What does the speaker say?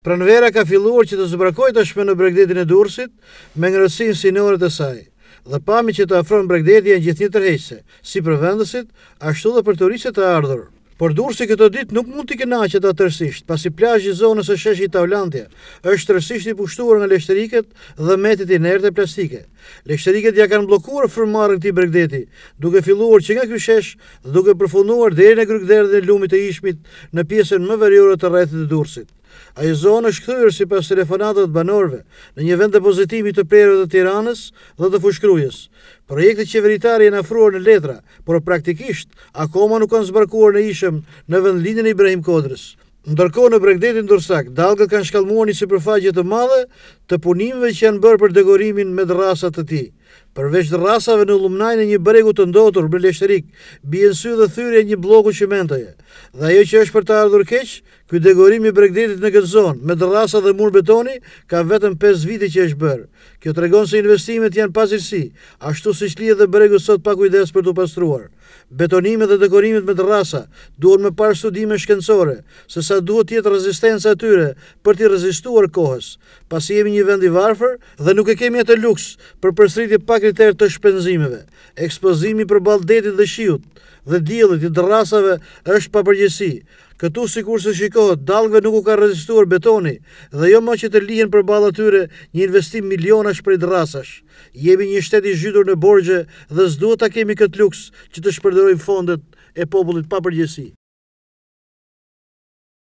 Pranvera ka filluar që të zbrakoj të shme në bregdetin e dursit me ngërësin si orët e saj, dhe pami që të afronë bregdetin e gjithë një tërhejse, si për vendësit, ashtu dhe për të e të ardhur. Por dursi këto dit nuk mund t'i këna që tërsisht, pasi plajë i zonës e sheshi të avlantja, është tërsisht i pushtuar në leshteriket dhe metit i nërë plastike. Leshteriket ja kanë blokuar fërmarën këti bregdeti, duke filluar që nga kjo shesh dhe duke përfunuar dhe e në grygderdhe në lumit e ishmit në pjesën më verjore të rrethit dhe dursit. A i zonë është këthyrë si pas telefonatët banorve në një vend të pozitimi të prerëve të tiranës dhe të fushkrujës. Projekte qeveritari e afruar në letra, por praktikisht akoma nuk kanë zbarkuar në ishëm në vend linjën i Brehim Kodrës. Ndërko në bregdetin dërsak, dalgët kanë shkalmuar një si të madhe të punimve që janë bërë për degorimin me drasat të ti. Përveç rrasave në lumnaj në një bregu të ndotur për leshterik, bjen sy dhe thyrje një bloku që Dhe ajo që është për të ardhur keq, ky degorimi i bregdetit në këtë zonë, me rrasa dhe mur betoni, ka vetëm 5 vite që është bërë. Kjo të regon se investimet janë pasirësi, ashtu si shlije dhe bregu sot pa kujdes për të pastruar. Betonimet dhe dekorimet me rrasa duhet me parë studime shkencore, se sa duhet tjetë rezistenca atyre për të rezistuar kohës, i jemi një vend i varfër dhe nuk e kemi atë luks për përstritje pa kriterë të shpenzimeve. Ekspozimi për baldetit dhe shiut dhe djelit i drasave është pa përgjësi. Këtu si kur se shikohet, dalgve nuk u ka rezistuar betoni dhe jo më që të lijen për balë atyre një investim milionash për i drasash. Jemi një shteti zhytur në borgje dhe zduhet ta kemi këtë luks që të shpërderojmë fondet e popullit pa përgjësi.